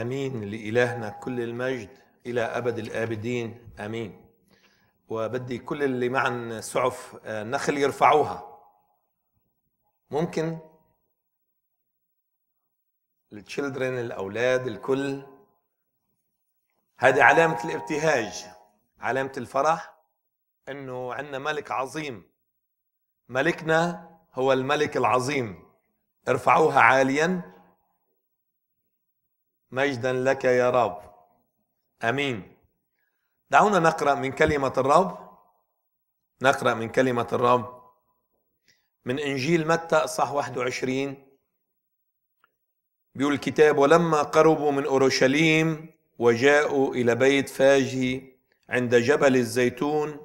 امين لالهنا كل المجد الى ابد الابدين امين وبدي كل اللي معن سعف آه، نخل يرفعوها ممكن التشيلدرن الاولاد الكل هذه علامه الابتهاج علامه الفرح انه عندنا ملك عظيم ملكنا هو الملك العظيم ارفعوها عاليا مجدا لك يا رب امين دعونا نقرا من كلمه الرب نقرا من كلمه الرب من انجيل متى صح 21 بيقول الكتاب ولما قربوا من اورشليم وجاءوا الى بيت فاجي عند جبل الزيتون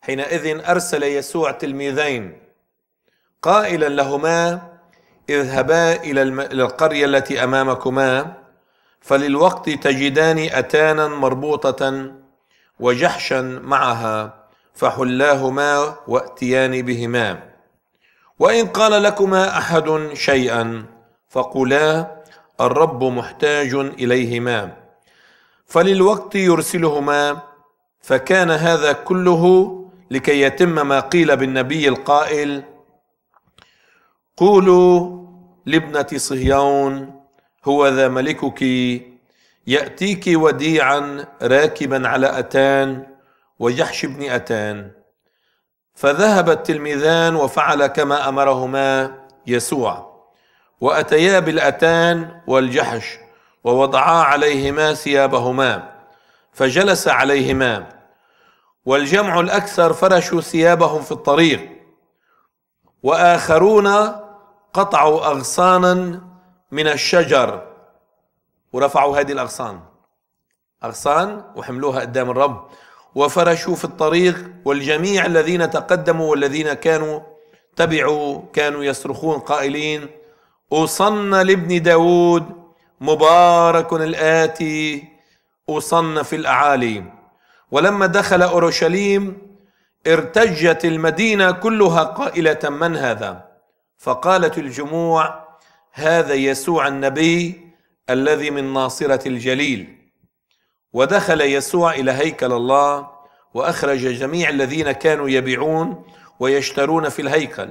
حينئذ ارسل يسوع تلميذين قائلا لهما اذهبا الى القريه التي امامكما فللوقت تجدان أتانا مربوطة وجحشا معها فحلاهما وأتيان بهما وإن قال لكما أحد شيئا فقولا الرب محتاج إليهما فللوقت يرسلهما فكان هذا كله لكي يتم ما قيل بالنبي القائل قولوا لابنة صهيون هو ذا ملكك يأتيك وديعا راكبا على أتان وجحش بن أتان فذهب التلميذان وفعل كما أمرهما يسوع وأتيا بالأتان والجحش ووضعا عليهما ثيابهما فجلس عليهما والجمع الأكثر فرشوا ثيابهم في الطريق وآخرون قطعوا أغصانا من الشجر ورفعوا هذه الأغصان أغصان وحملوها قدام الرب وفرشوا في الطريق والجميع الذين تقدموا والذين كانوا تبعوا كانوا يصرخون قائلين أصن لابن داود مبارك الآتي أصن في الأعالي ولما دخل أورشليم ارتجت المدينة كلها قائلة من هذا فقالت الجموع هذا يسوع النبي الذي من ناصرة الجليل ودخل يسوع إلى هيكل الله وأخرج جميع الذين كانوا يبيعون ويشترون في الهيكل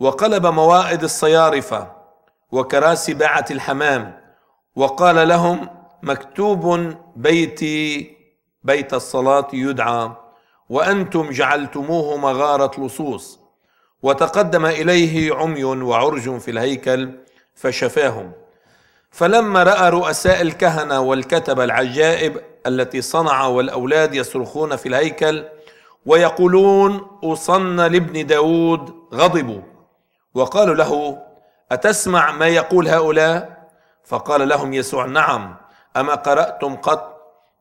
وقلب موائد الصيارفة وكراسي باعة الحمام وقال لهم مكتوب بيتي بيت الصلاة يدعى وأنتم جعلتموه مغارة لصوص وتقدم اليه عمي وعرج في الهيكل فشفاهم فلما راى رؤساء الكهنه والكتبه العجائب التي صنع والاولاد يصرخون في الهيكل ويقولون أصن لابن داود غضبوا وقالوا له أتسمع ما يقول هؤلاء فقال لهم يسوع نعم أما قرأتم قط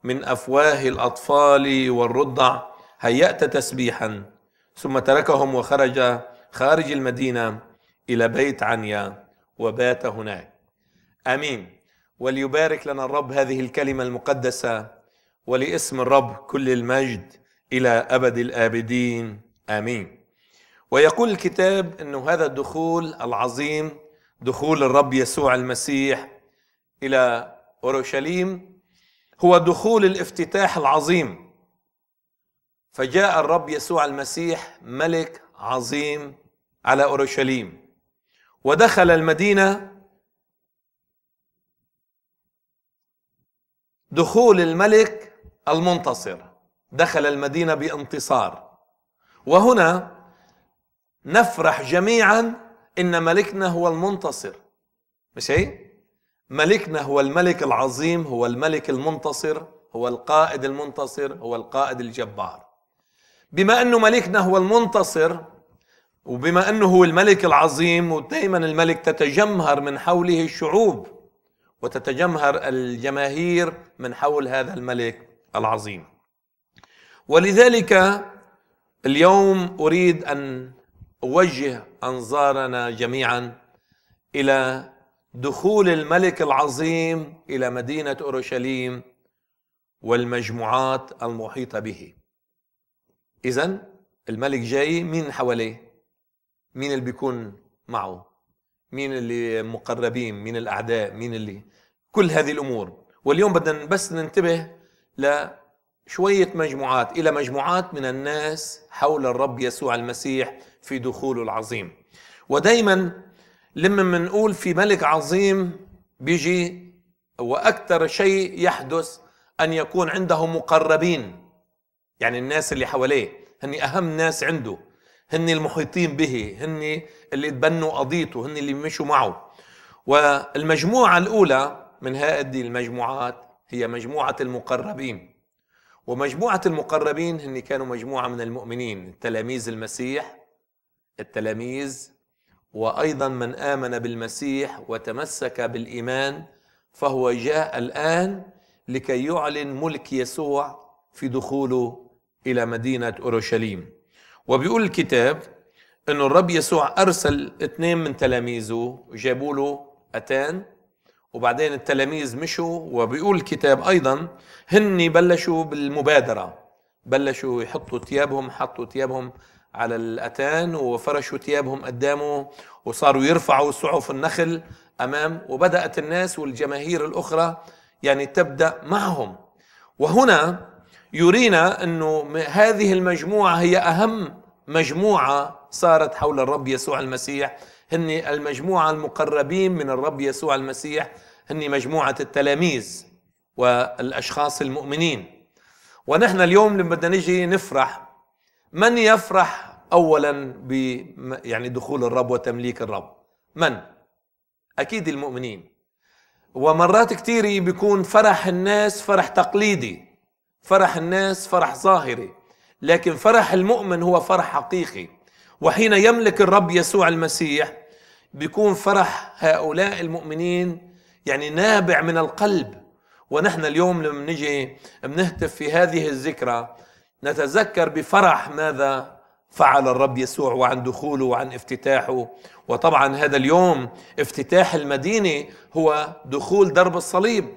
من أفواه الأطفال والرضع هيأت تسبيحا ثم تركهم وخرج خارج المدينة إلى بيت عنيا وبات هناك آمين وليبارك لنا الرب هذه الكلمة المقدسة ولاسم الرب كل المجد إلى أبد الآبدين آمين ويقول الكتاب أنه هذا الدخول العظيم دخول الرب يسوع المسيح إلى أورشليم هو دخول الافتتاح العظيم فجاء الرب يسوع المسيح ملك عظيم على اورشليم ودخل المدينه دخول الملك المنتصر دخل المدينه بانتصار وهنا نفرح جميعا ان ملكنا هو المنتصر مش هي ملكنا هو الملك العظيم هو الملك المنتصر هو القائد المنتصر هو القائد الجبار بما انه ملكنا هو المنتصر وبما انه هو الملك العظيم ودائما الملك تتجمهر من حوله الشعوب وتتجمهر الجماهير من حول هذا الملك العظيم ولذلك اليوم اريد ان اوجه انظارنا جميعا الى دخول الملك العظيم الى مدينه اورشليم والمجموعات المحيطه به اذا الملك جاي مين حواليه مين اللي بيكون معه مين اللي مقربين مين الاعداء مين اللي كل هذه الامور واليوم بدنا بس ننتبه لشويه مجموعات الى مجموعات من الناس حول الرب يسوع المسيح في دخوله العظيم ودائما لما منقول في ملك عظيم بيجي واكثر شيء يحدث ان يكون عنده مقربين يعني الناس اللي حواليه هني اهم ناس عنده هن المحيطين به هن اللي تبنوا قضيته هن اللي مشوا معه والمجموعة الأولى من هذه المجموعات هي مجموعة المقربين ومجموعة المقربين هن كانوا مجموعة من المؤمنين تلاميذ المسيح التلاميذ وأيضا من آمن بالمسيح وتمسك بالإيمان فهو جاء الآن لكي يعلن ملك يسوع في دخوله إلى مدينة أورشليم وبيقول الكتاب انه الرب يسوع ارسل اثنين من تلاميذه جابوا له اتان وبعدين التلاميذ مشوا وبيقول الكتاب ايضا هن بلشوا بالمبادره بلشوا يحطوا ثيابهم حطوا ثيابهم على الاتان وفرشوا ثيابهم قدامه وصاروا يرفعوا سعف النخل امام وبدات الناس والجماهير الاخرى يعني تبدا معهم وهنا يرينا انه هذه المجموعه هي اهم مجموعه صارت حول الرب يسوع المسيح هن المجموعه المقربين من الرب يسوع المسيح هن مجموعه التلاميذ والاشخاص المؤمنين ونحن اليوم لما بدنا نجي نفرح من يفرح اولا ب يعني دخول الرب وتمليك الرب من اكيد المؤمنين ومرات كثير بيكون فرح الناس فرح تقليدي فرح الناس فرح ظاهري لكن فرح المؤمن هو فرح حقيقي وحين يملك الرب يسوع المسيح بيكون فرح هؤلاء المؤمنين يعني نابع من القلب ونحن اليوم لما نجي بنهتف في هذه الذكرى نتذكر بفرح ماذا فعل الرب يسوع وعن دخوله وعن افتتاحه وطبعا هذا اليوم افتتاح المدينة هو دخول درب الصليب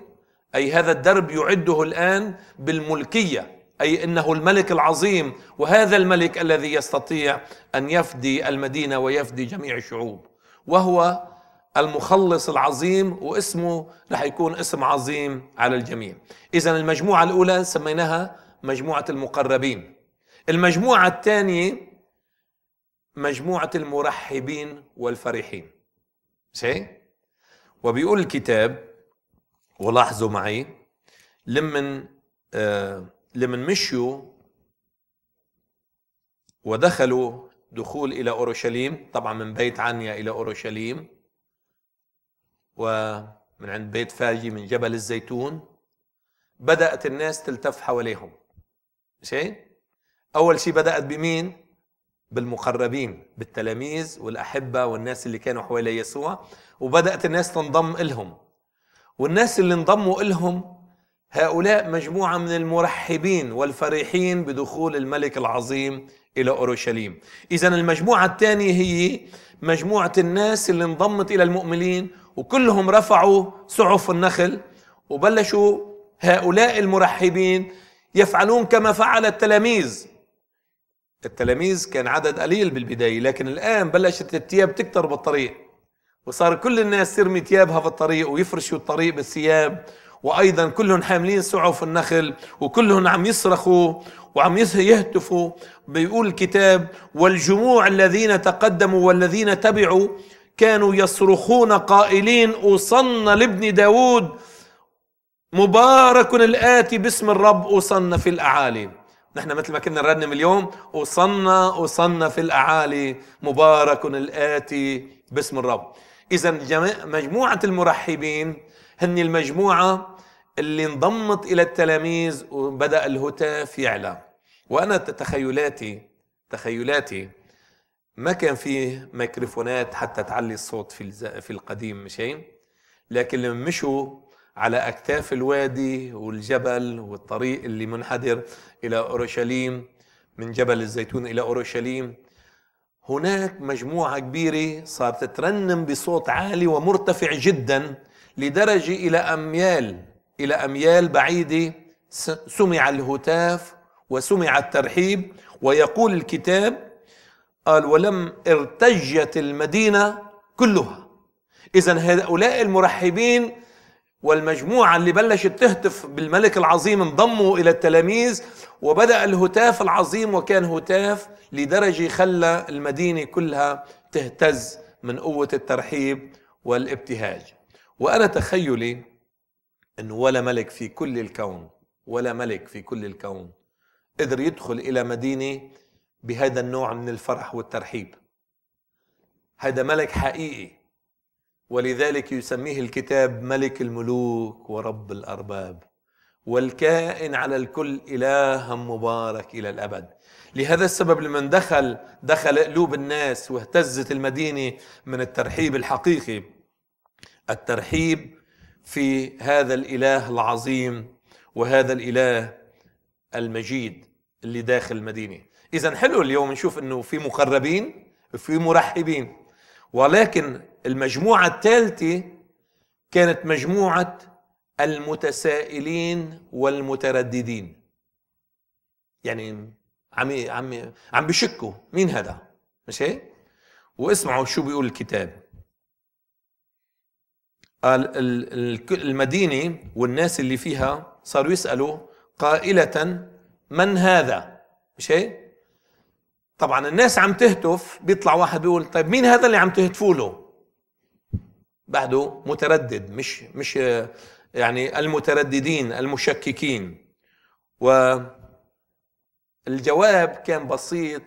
أي هذا الدرب يعده الآن بالملكية أي إنه الملك العظيم وهذا الملك الذي يستطيع أن يفدي المدينة ويفدي جميع الشعوب وهو المخلص العظيم واسمه رح يكون اسم عظيم على الجميع إذا المجموعة الأولى سميناها مجموعة المقربين المجموعة الثانية مجموعة المرحبين والفرحين صحيح؟ وبيقول الكتاب ولاحظوا معي لمن آه لمن مشوا ودخلوا دخول إلى أورشليم طبعا من بيت عنيا إلى أورشليم ومن عند بيت فاجي من جبل الزيتون بدأت الناس تلتف حواليهم شيء أول شيء بدأت بمين؟ بالمقربين بالتلاميذ والأحبة والناس اللي كانوا حوالي يسوع وبدأت الناس تنضم إلهم والناس اللي انضموا إلهم هؤلاء مجموعة من المرحبين والفرحين بدخول الملك العظيم إلى أورشليم إذا المجموعة الثانية هي مجموعة الناس اللي انضمت إلى المؤمنين وكلهم رفعوا سعف النخل وبلشوا هؤلاء المرحبين يفعلون كما فعل التلاميذ التلاميذ كان عدد قليل بالبداية لكن الآن بلشت الثياب تكتر بالطريق وصار كل الناس ترمي ثيابها في الطريق ويفرشوا الطريق بالثياب وايضا كلهم حاملين سعف النخل وكلهم عم يصرخوا وعم يهتفوا بيقول الكتاب والجموع الذين تقدموا والذين تبعوا كانوا يصرخون قائلين أوصلنا لابن داود مبارك الآتي باسم الرب أوصلنا في الأعالي نحن مثل ما كنا نرنم اليوم أوصلنا أوصلنا في الأعالي مبارك الآتي باسم الرب اذا مجموعه المرحبين هن المجموعه اللي انضمت الى التلاميذ وبدا الهتاف يعلى وانا تخيلاتي تخيلاتي ما كان فيه ميكروفونات حتى تعلي الصوت في في القديم مش لكن لما مشوا على اكتاف الوادي والجبل والطريق اللي منحدر الى اورشليم من جبل الزيتون الى اورشليم هناك مجموعة كبيرة صارت ترنم بصوت عالي ومرتفع جدا لدرجة إلى أميال إلى أميال بعيدة سمع الهتاف وسمع الترحيب ويقول الكتاب قال ولم ارتجت المدينة كلها إذا هؤلاء المرحبين والمجموعة اللي بلشت تهتف بالملك العظيم انضموا إلى التلاميذ وبدأ الهتاف العظيم وكان هتاف لدرجة خلى المدينة كلها تهتز من قوة الترحيب والابتهاج وأنا تخيلي أن ولا ملك في كل الكون ولا ملك في كل الكون قدر يدخل إلى مدينة بهذا النوع من الفرح والترحيب هذا ملك حقيقي ولذلك يسميه الكتاب ملك الملوك ورب الأرباب والكائن على الكل إله مبارك إلى الأبد لهذا السبب لمن دخل دخل قلوب الناس واهتزت المدينة من الترحيب الحقيقي الترحيب في هذا الإله العظيم وهذا الإله المجيد اللي داخل المدينة إذا حلو اليوم نشوف أنه في مقربين وفي مرحبين ولكن المجموعة الثالثة كانت مجموعة المتسائلين والمترددين يعني عم عم عم بشكوا مين هذا مش هيك واسمعوا شو بيقول الكتاب قال المدينة والناس اللي فيها صاروا يسألوا قائلة من هذا مش هيك طبعا الناس عم تهتف بيطلع واحد بيقول طيب مين هذا اللي عم تهتفوا له بعده متردد مش مش يعني المترددين المشككين والجواب كان بسيط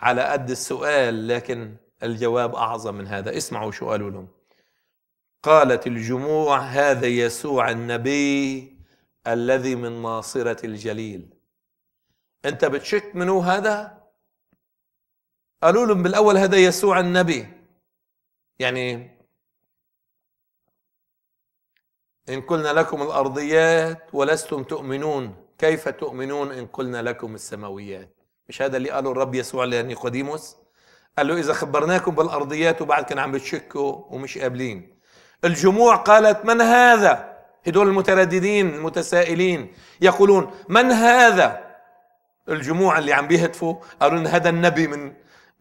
على قد السؤال لكن الجواب أعظم من هذا اسمعوا شو قالوا لهم قالت الجموع هذا يسوع النبي الذي من ناصرة الجليل أنت بتشك منو هذا؟ قالوا لهم بالأول هذا يسوع النبي يعني إن قلنا لكم الأرضيات ولستم تؤمنون كيف تؤمنون إن قلنا لكم السماويات مش هذا اللي قاله الرب يسوع لنيقوديموس قال له إذا خبرناكم بالأرضيات وبعد كان عم بتشكوا ومش قابلين الجموع قالت من هذا هدول المترددين المتسائلين يقولون من هذا الجموع اللي عم بيهتفوا قالوا إن هذا النبي من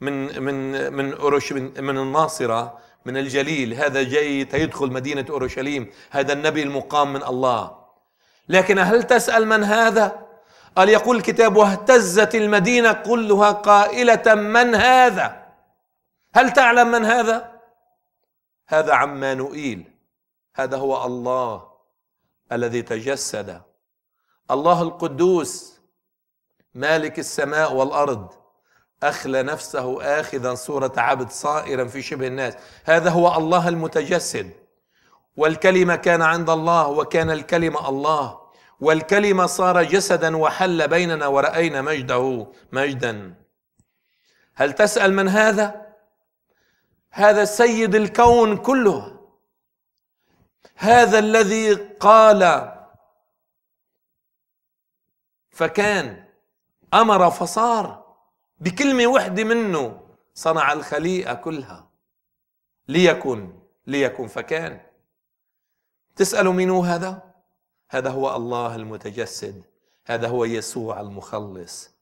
من من من أوروش من, من الناصرة من الجليل هذا جاي تيدخل مدينة أورشليم هذا النبي المقام من الله لكن هل تسأل من هذا قال يقول الكتاب واهتزت المدينة كلها قائلة من هذا هل تعلم من هذا هذا عمانوئيل هذا هو الله الذي تجسد الله القدوس مالك السماء والأرض أخلى نفسه آخذا صورة عبد صائرا في شبه الناس هذا هو الله المتجسد والكلمة كان عند الله وكان الكلمة الله والكلمة صار جسدا وحل بيننا ورأينا مجده مجدا هل تسأل من هذا؟ هذا سيد الكون كله هذا الذي قال فكان أمر فصار بكلمة وحدة منه صنع الخليقة كلها ليكن ليكن فكان تسألوا من هو هذا؟ هذا هو الله المتجسد هذا هو يسوع المخلص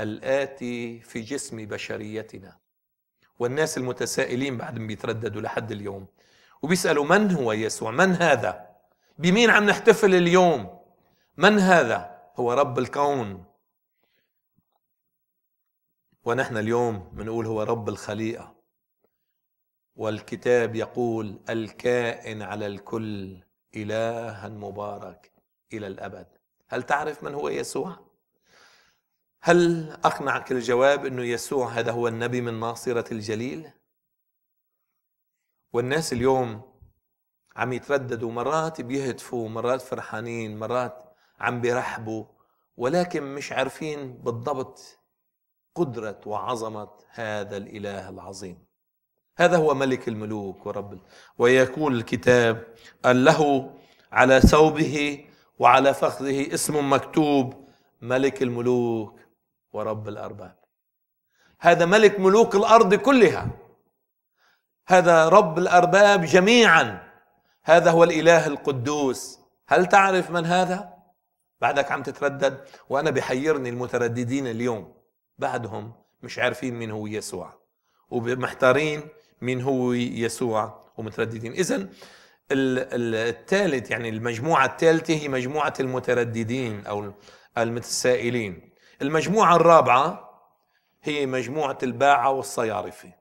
الآتي في جسم بشريتنا والناس المتسائلين بعدهم بيترددوا لحد اليوم وبيسألوا من هو يسوع من هذا بمين عم نحتفل اليوم من هذا هو رب الكون ونحن اليوم بنقول هو رب الخليقه والكتاب يقول الكائن على الكل الها مبارك الى الابد هل تعرف من هو يسوع هل اقنعك الجواب انه يسوع هذا هو النبي من ناصره الجليل والناس اليوم عم يترددوا مرات بيهتفوا مرات فرحانين مرات عم بيرحبوا ولكن مش عارفين بالضبط قدرة وعظمة هذا الإله العظيم هذا هو ملك الملوك ورب ويقول الكتاب أن له على ثوبه وعلى فخذه اسم مكتوب ملك الملوك ورب الأرباب هذا ملك ملوك الأرض كلها هذا رب الأرباب جميعا هذا هو الإله القدوس هل تعرف من هذا؟ بعدك عم تتردد وأنا بحيرني المترددين اليوم بعدهم مش عارفين مين هو يسوع ومحتارين مين هو يسوع ومترددين اذا الثالث يعني المجموعة الثالثة هي مجموعة المترددين أو المتسائلين المجموعة الرابعة هي مجموعة الباعة والصيارفة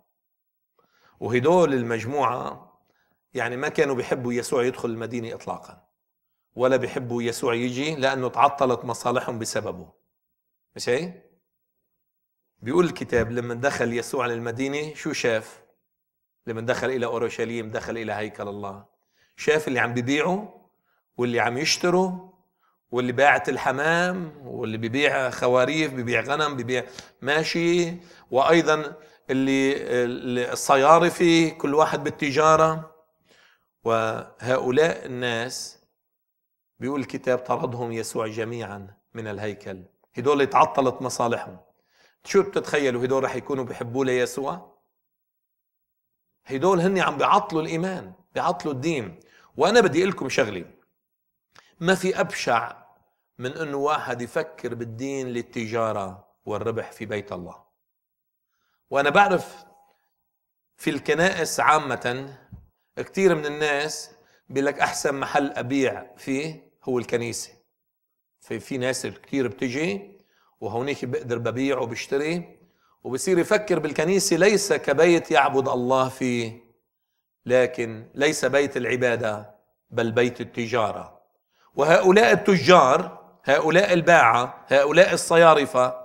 وهدول المجموعة يعني ما كانوا بيحبوا يسوع يدخل المدينة إطلاقا ولا بيحبوا يسوع يجي لأنه تعطلت مصالحهم بسببه مش هي؟ بيقول الكتاب لما دخل يسوع للمدينة شو شاف لما دخل إلى أورشليم دخل إلى هيكل الله شاف اللي عم بيبيعه واللي عم يشتروا واللي باعت الحمام واللي ببيع خواريف ببيع غنم ببيع ماشي وأيضا اللي الصيارفة كل واحد بالتجارة وهؤلاء الناس بيقول الكتاب طردهم يسوع جميعا من الهيكل هدول تعطلت مصالحهم شو بتتخيلوا هدول رح يكونوا بحبوا ليسوع؟ هدول هن عم بيعطلوا الإيمان بيعطلوا الدين وأنا بدي أقول لكم شغلة ما في أبشع من أنه واحد يفكر بالدين للتجارة والربح في بيت الله وأنا بعرف في الكنائس عامة كثير من الناس بيقول لك أحسن محل أبيع فيه هو الكنيسة في في ناس كثير بتجي وهونيك بقدر ببيع وبشتري وبصير يفكر بالكنيسة ليس كبيت يعبد الله فيه لكن ليس بيت العبادة بل بيت التجارة وهؤلاء التجار هؤلاء الباعة هؤلاء الصيارفة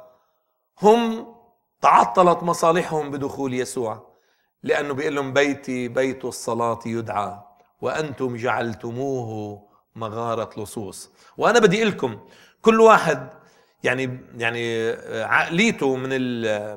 هم تعطلت مصالحهم بدخول يسوع لأنه بيقول لهم بيتي بيت الصلاة يدعى وأنتم جعلتموه مغارة لصوص وأنا بدي لكم كل واحد يعني يعني آه، عقليته من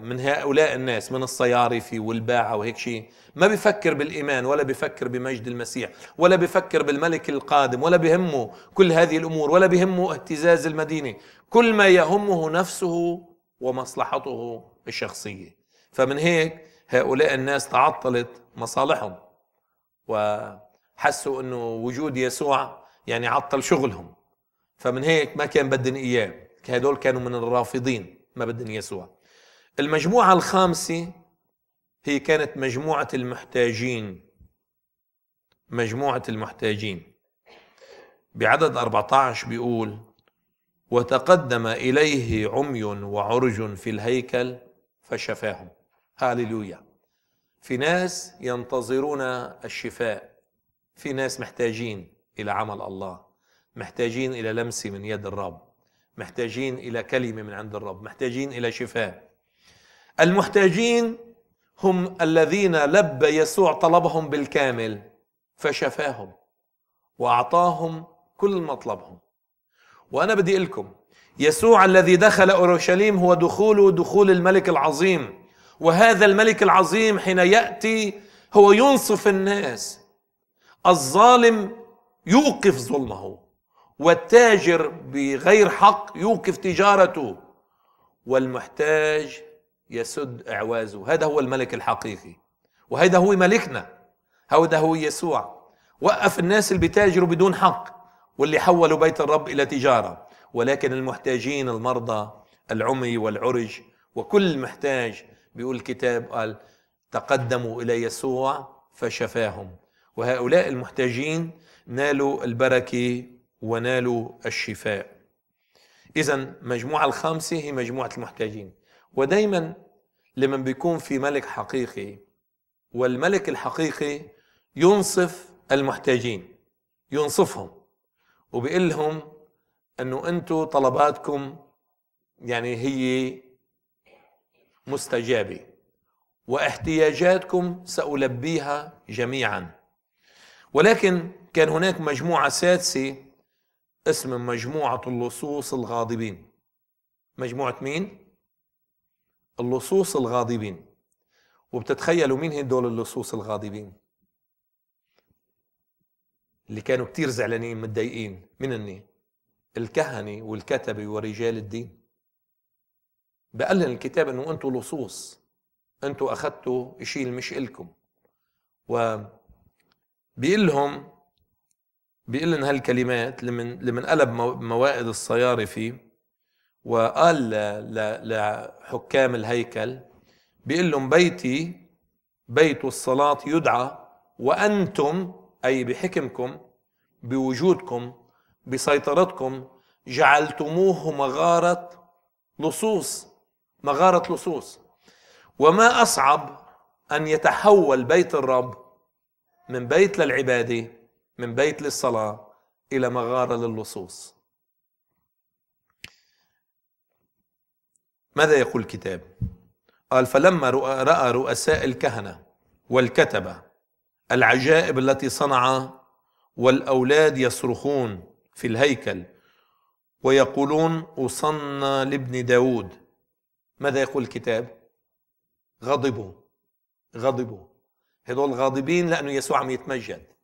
من هؤلاء الناس من الصيارفه والباعه وهيك شيء ما بيفكر بالايمان ولا بيفكر بمجد المسيح ولا بيفكر بالملك القادم ولا بهمه كل هذه الامور ولا بهمه اهتزاز المدينه كل ما يهمه نفسه ومصلحته الشخصيه فمن هيك هؤلاء الناس تعطلت مصالحهم وحسوا انه وجود يسوع يعني عطل شغلهم فمن هيك ما كان بدن اياه هذول كانوا من الرافضين ما بدهم يسوع المجموعة الخامسة هي كانت مجموعة المحتاجين مجموعة المحتاجين بعدد 14 بيقول وتقدم إليه عمي وعرج في الهيكل فشفاهم هاليلويا في ناس ينتظرون الشفاء في ناس محتاجين إلى عمل الله محتاجين إلى لمس من يد الرب محتاجين الى كلمه من عند الرب محتاجين الى شفاء المحتاجين هم الذين لبى يسوع طلبهم بالكامل فشفاهم واعطاهم كل مطلبهم وانا بدي اقول لكم يسوع الذي دخل اورشليم هو دخوله دخول الملك العظيم وهذا الملك العظيم حين ياتي هو ينصف الناس الظالم يوقف ظلمه والتاجر بغير حق يوقف تجارته والمحتاج يسد اعوازه هذا هو الملك الحقيقي وهذا هو ملكنا هذا هو يسوع وقف الناس اللي بتاجروا بدون حق واللي حولوا بيت الرب الى تجاره ولكن المحتاجين المرضى العمي والعرج وكل محتاج بيقول الكتاب قال تقدموا الى يسوع فشفاهم وهؤلاء المحتاجين نالوا البركه ونالوا الشفاء إذا مجموعة الخامسة هي مجموعة المحتاجين ودايما لمن بيكون في ملك حقيقي والملك الحقيقي ينصف المحتاجين ينصفهم وبيقول لهم انه انتم طلباتكم يعني هي مستجابه واحتياجاتكم سالبيها جميعا ولكن كان هناك مجموعه سادسه اسم مجموعة اللصوص الغاضبين مجموعة مين؟ اللصوص الغاضبين وبتتخيلوا مين دول اللصوص الغاضبين؟ اللي كانوا كتير زعلانين متضايقين من اني الكهنة والكتبة ورجال الدين بقلن الكتاب انه انتم لصوص انتم اخذتوا شيء مش الكم و بيقول لهم بيقول لنا هالكلمات اللي من اللي من قلب موائد الصيارفي فيه وقال لحكام الهيكل بيقول لهم بيتي بيت الصلاة يدعى وأنتم أي بحكمكم بوجودكم بسيطرتكم جعلتموه مغارة لصوص مغارة لصوص وما أصعب أن يتحول بيت الرب من بيت للعبادة من بيت للصلاة إلى مغارة للصوص ماذا يقول الكتاب قال فلما رأى رؤساء الكهنة والكتبة العجائب التي صنع والأولاد يصرخون في الهيكل ويقولون أصنى لابن داود ماذا يقول الكتاب غضبوا غضبوا هذول غاضبين لأنه يسوع عم يتمجد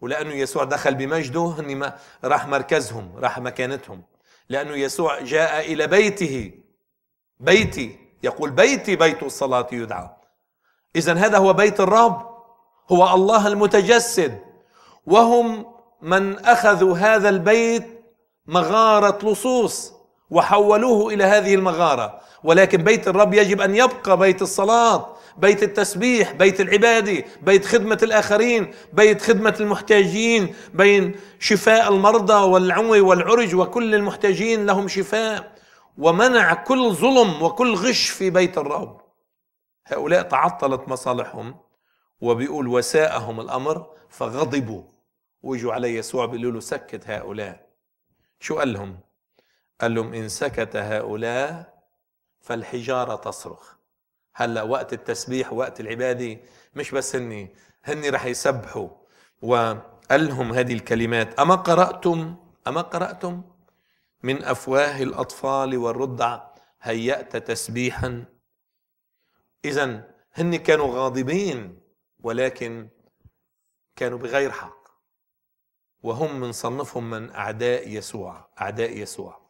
ولأنه يسوع دخل بمجده ما راح مركزهم راح مكانتهم لأنه يسوع جاء إلى بيته بيتي يقول بيتي بيت الصلاة يدعى إذا هذا هو بيت الرب هو الله المتجسد وهم من أخذوا هذا البيت مغارة لصوص وحولوه إلى هذه المغارة ولكن بيت الرب يجب أن يبقى بيت الصلاة بيت التسبيح بيت العبادة بيت خدمة الآخرين بيت خدمة المحتاجين بين شفاء المرضى والعمي والعرج وكل المحتاجين لهم شفاء ومنع كل ظلم وكل غش في بيت الرب هؤلاء تعطلت مصالحهم وبيقول وساءهم الأمر فغضبوا وجوا على يسوع بيقولوا له سكت هؤلاء شو قال لهم قال لهم إن سكت هؤلاء فالحجارة تصرخ هلا وقت التسبيح وقت العباده مش بس هني هني رح يسبحوا وقال لهم هذه الكلمات اما قراتم اما قراتم من افواه الاطفال والرضع هيات تسبيحا اذا هن كانوا غاضبين ولكن كانوا بغير حق وهم من من, من اعداء يسوع اعداء يسوع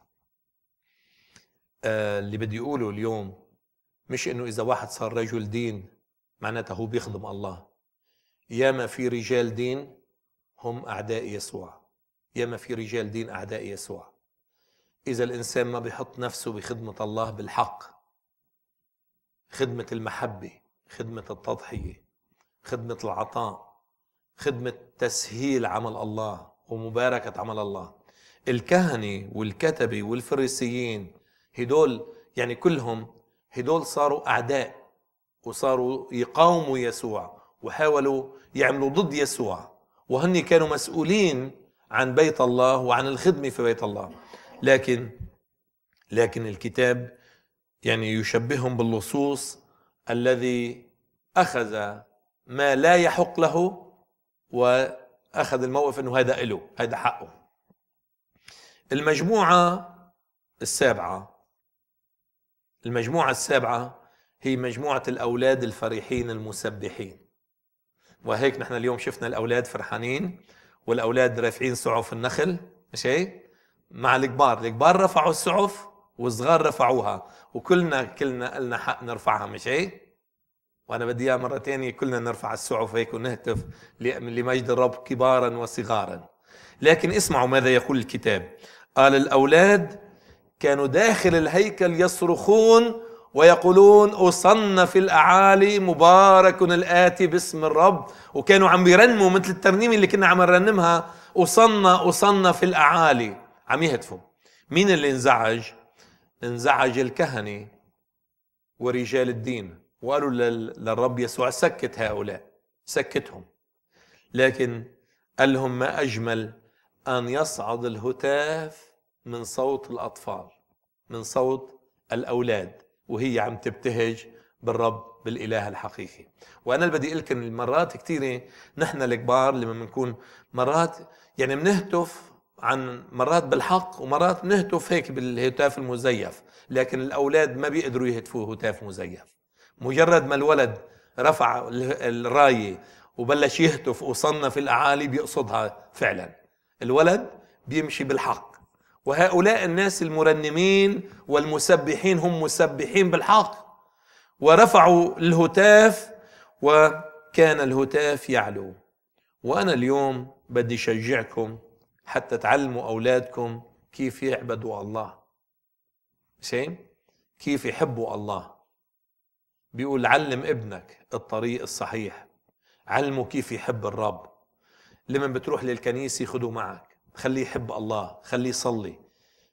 آه اللي بدي اقوله اليوم مش انه اذا واحد صار رجل دين معناته هو بيخدم الله ياما في رجال دين هم اعداء يسوع ياما في رجال دين اعداء يسوع اذا الانسان ما بيحط نفسه بخدمه الله بالحق خدمه المحبه خدمه التضحيه خدمه العطاء خدمه تسهيل عمل الله ومباركه عمل الله الكهنه والكتبه والفريسيين هدول يعني كلهم هدول صاروا أعداء وصاروا يقاوموا يسوع وحاولوا يعملوا ضد يسوع وهن كانوا مسؤولين عن بيت الله وعن الخدمة في بيت الله لكن لكن الكتاب يعني يشبههم باللصوص الذي أخذ ما لا يحق له وأخذ الموقف أنه هذا إله هذا حقه المجموعة السابعة المجموعة السابعة هي مجموعة الأولاد الفرحين المسبحين وهيك نحن اليوم شفنا الأولاد فرحانين والأولاد رافعين سعف النخل مش هيك؟ مع الكبار الكبار رفعوا السعف والصغار رفعوها وكلنا كلنا قلنا حق نرفعها مش هيك؟ وانا بدي اياها مره ثانيه كلنا نرفع السعف هيك ونهتف لمجد الرب كبارا وصغارا لكن اسمعوا ماذا يقول الكتاب قال الاولاد كانوا داخل الهيكل يصرخون ويقولون أصن في الأعالي مبارك الآتي باسم الرب وكانوا عم بيرنموا مثل الترنيمة اللي كنا عم نرنمها أصن أصن في الأعالي عم يهتفوا مين اللي انزعج؟ انزعج الكهنة ورجال الدين وقالوا للرب يسوع سكت هؤلاء سكتهم لكن قال لهم ما أجمل أن يصعد الهتاف من صوت الأطفال من صوت الأولاد وهي عم تبتهج بالرب بالإله الحقيقي وأنا اللي بدي لكم مرات كثيرة نحن الكبار لما بنكون مرات يعني بنهتف عن مرات بالحق ومرات بنهتف هيك بالهتاف المزيف لكن الأولاد ما بيقدروا يهتفوا هتاف مزيف مجرد ما الولد رفع الراية وبلش يهتف وصنف الأعالي بيقصدها فعلا الولد بيمشي بالحق وهؤلاء الناس المرنمين والمسبحين هم مسبحين بالحق ورفعوا الهتاف وكان الهتاف يعلو وانا اليوم بدي شجعكم حتى تعلموا اولادكم كيف يعبدوا الله سيم كيف يحبوا الله بيقول علم ابنك الطريق الصحيح علمه كيف يحب الرب لما بتروح للكنيسه خده معك خليه يحب الله خليه يصلي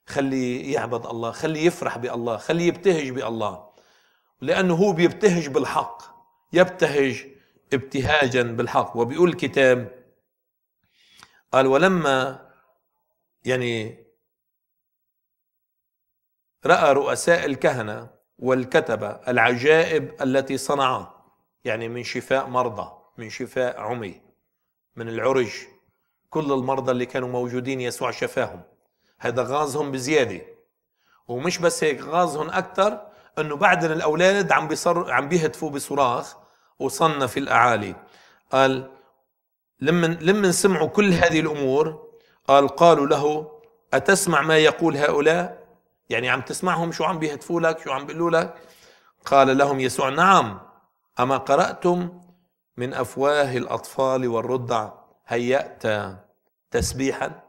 خليه يعبد الله خليه يفرح بالله خليه يبتهج بالله لأنه هو بيبتهج بالحق يبتهج ابتهاجا بالحق وبيقول الكتاب قال ولما يعني رأى رؤساء الكهنة والكتبة العجائب التي صنعها يعني من شفاء مرضى من شفاء عمي من العرج كل المرضى اللي كانوا موجودين يسوع شفاهم هذا غازهم بزياده ومش بس هيك غازهم اكثر انه بعد الاولاد عم بيصر عم بيهتفوا بصراخ وصلنا في الاعالي قال لما لما سمعوا كل هذه الامور قال قالوا له اتسمع ما يقول هؤلاء يعني عم تسمعهم شو عم بيهتفوا لك شو عم بيقولوا لك قال لهم يسوع نعم اما قراتم من افواه الاطفال والرضع هيأت تسبيحا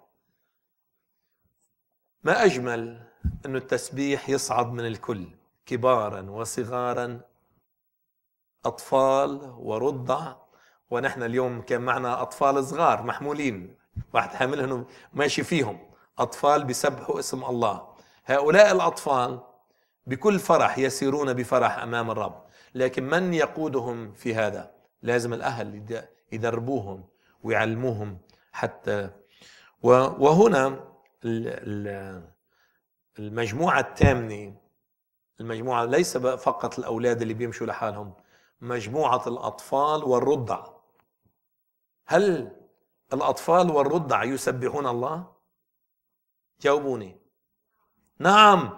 ما أجمل أن التسبيح يصعد من الكل كبارا وصغارا أطفال ورضع ونحن اليوم كان معنا أطفال صغار محمولين واحد حاملهم ماشي فيهم أطفال بيسبحوا اسم الله هؤلاء الأطفال بكل فرح يسيرون بفرح أمام الرب لكن من يقودهم في هذا لازم الأهل يدربوهم ويعلموهم حتى وهنا المجموعة الثامنة المجموعة ليس فقط الأولاد اللي بيمشوا لحالهم مجموعة الأطفال والرضع هل الأطفال والرضع يسبحون الله؟ جاوبوني نعم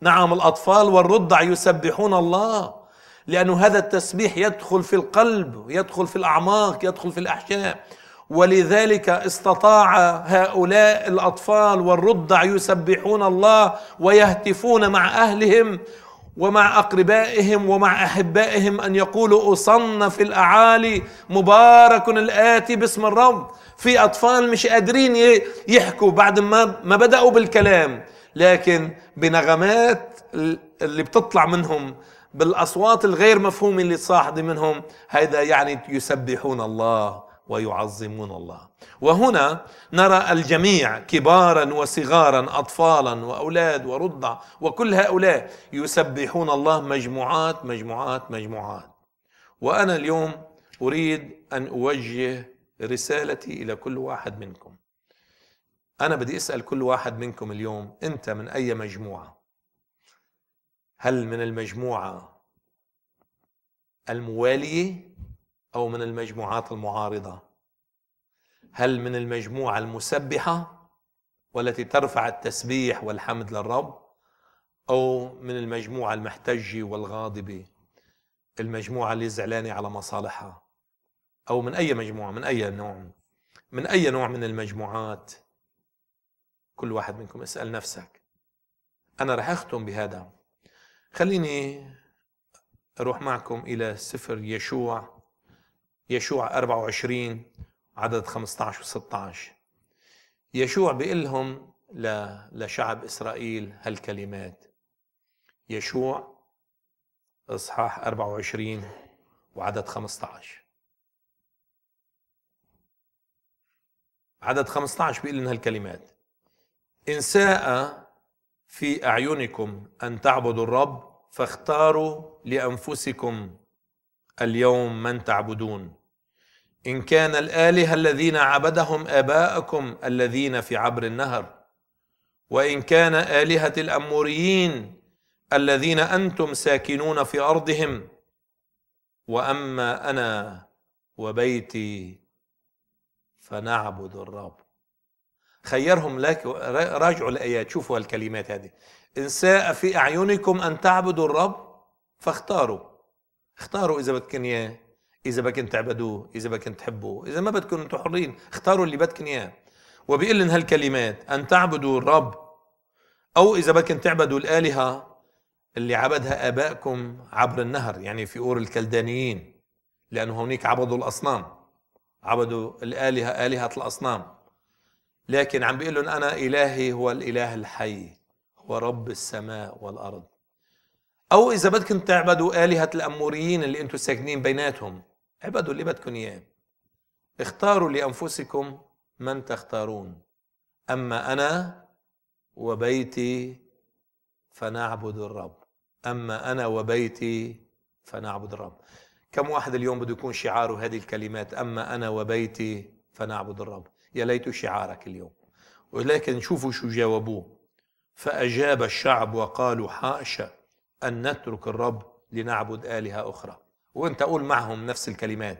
نعم الأطفال والرضع يسبحون الله لأن هذا التسبيح يدخل في القلب يدخل في الأعماق يدخل في الأحشاء ولذلك استطاع هؤلاء الاطفال والرضع يسبحون الله ويهتفون مع اهلهم ومع اقربائهم ومع احبائهم ان يقولوا اصن في الاعالي مبارك الاتي باسم الرب في اطفال مش قادرين يحكوا بعد ما ما بداوا بالكلام لكن بنغمات اللي بتطلع منهم بالاصوات الغير مفهومه اللي صاحده منهم هذا يعني يسبحون الله ويعظمون الله وهنا نرى الجميع كبارا وصغارا اطفالا واولاد ورضع وكل هؤلاء يسبحون الله مجموعات مجموعات مجموعات وانا اليوم اريد ان اوجه رسالتي الى كل واحد منكم انا بدي اسال كل واحد منكم اليوم انت من اي مجموعه هل من المجموعه المواليه أو من المجموعات المعارضة هل من المجموعة المسبحة والتي ترفع التسبيح والحمد للرب أو من المجموعة المحتجة والغاضبة المجموعة اللي زعلانة على مصالحها أو من أي مجموعة من أي نوع من أي نوع من المجموعات كل واحد منكم اسأل نفسك أنا رح أختم بهذا خليني أروح معكم إلى سفر يشوع يشوع 24 عدد 15 و16 يشوع بيقول لهم لشعب اسرائيل هالكلمات يشوع اصحاح 24 وعدد 15 عدد 15 بيقول لنا هالكلمات إن ساء في أعينكم أن تعبدوا الرب فاختاروا لأنفسكم اليوم من تعبدون إن كان الآلهة الذين عبدهم آباءكم الذين في عبر النهر وإن كان آلهة الأموريين الذين أنتم ساكنون في أرضهم وأما أنا وبيتي فنعبد الرب خيرهم لك راجعوا الآيات شوفوا الكلمات هذه إن ساء في أعينكم أن تعبدوا الرب فاختاروا اختاروا إذا بدكم إياه إذا بدكم تعبدوه إذا بدكم تحبوه إذا ما بدكم أنتم حرين اختاروا اللي بدكم إياه وبيقول لهم هالكلمات أن تعبدوا الرب أو إذا بدكم تعبدوا الآلهة اللي عبدها آبائكم عبر النهر يعني في أور الكلدانيين لأنه هونيك عبدوا الأصنام عبدوا الآلهة آلهة الأصنام لكن عم بيقول لهم أنا إلهي هو الإله الحي هو رب السماء والأرض أو إذا بدكم تعبدوا آلهة الأموريين اللي أنتم ساكنين بيناتهم عبادوا اللي بدكم اياه اختاروا لانفسكم من تختارون اما انا وبيتي فنعبد الرب اما انا وبيتي فنعبد الرب كم واحد اليوم بده يكون شعاره هذه الكلمات اما انا وبيتي فنعبد الرب يا ليت شعارك اليوم ولكن شوفوا شو جاوبوه فاجاب الشعب وقالوا حاشا ان نترك الرب لنعبد الهه اخرى وانت قول معهم نفس الكلمات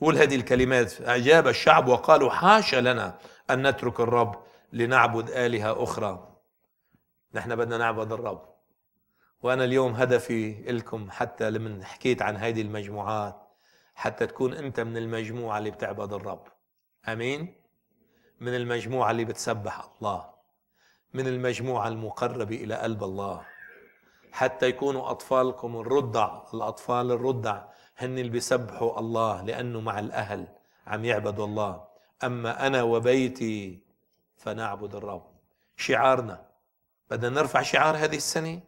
قول هذه الكلمات أعجاب الشعب وقالوا حاشا لنا أن نترك الرب لنعبد آلهة أخرى نحن بدنا نعبد الرب وأنا اليوم هدفي لكم حتى لما حكيت عن هذه المجموعات حتى تكون أنت من المجموعة اللي بتعبد الرب أمين من المجموعة اللي بتسبح الله من المجموعة المقربة إلى قلب الله حتى يكونوا أطفالكم الرضع الأطفال الرضع هن اللي بيسبحوا الله لأنه مع الأهل عم يعبدوا الله أما أنا وبيتي فنعبد الرب شعارنا بدنا نرفع شعار هذه السنة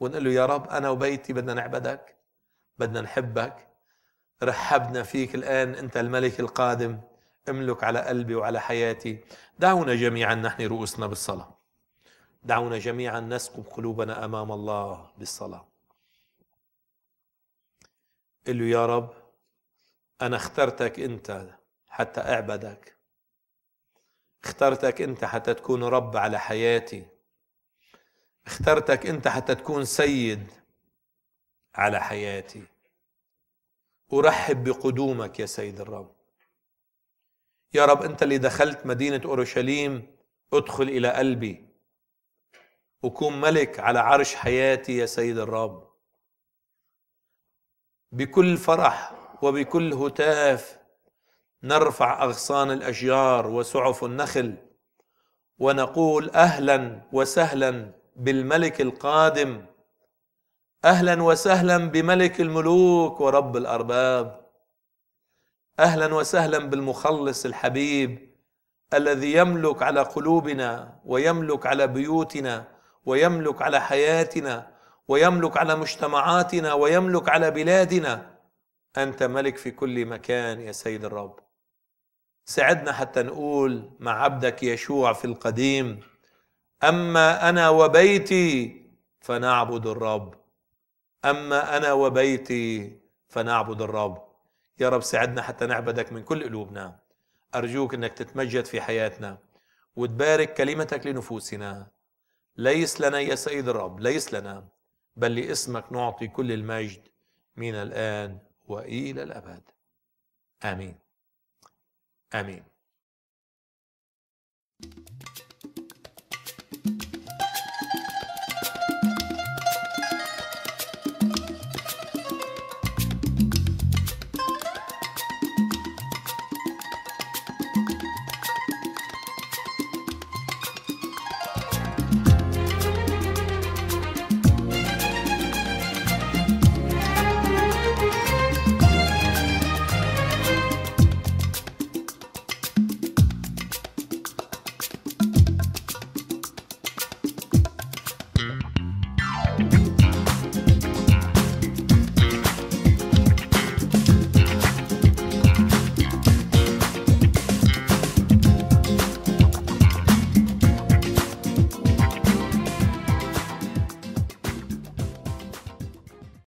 ونقول له يا رب أنا وبيتي بدنا نعبدك بدنا نحبك رحبنا فيك الآن أنت الملك القادم املك على قلبي وعلى حياتي دعونا جميعا نحن رؤوسنا بالصلاه دعونا جميعا نسكب قلوبنا امام الله بالصلاه قل له يا رب انا اخترتك انت حتى اعبدك اخترتك انت حتى تكون رب على حياتي اخترتك انت حتى تكون سيد على حياتي ارحب بقدومك يا سيد الرب يا رب انت اللي دخلت مدينه اورشليم ادخل الى قلبي أكون ملك على عرش حياتي يا سيد الرب بكل فرح وبكل هتاف نرفع أغصان الأشجار وسعف النخل ونقول أهلا وسهلا بالملك القادم أهلا وسهلا بملك الملوك ورب الأرباب أهلا وسهلا بالمخلص الحبيب الذي يملك على قلوبنا ويملك على بيوتنا ويملك على حياتنا ويملك على مجتمعاتنا ويملك على بلادنا انت ملك في كل مكان يا سيد الرب سعدنا حتى نقول مع عبدك يشوع في القديم اما انا وبيتي فنعبد الرب اما انا وبيتي فنعبد الرب يا رب سعدنا حتى نعبدك من كل قلوبنا ارجوك انك تتمجد في حياتنا وتبارك كلمتك لنفوسنا ليس لنا يا سيد الرب ليس لنا بل لاسمك نعطي كل المجد من الآن وإلى الأبد آمين آمين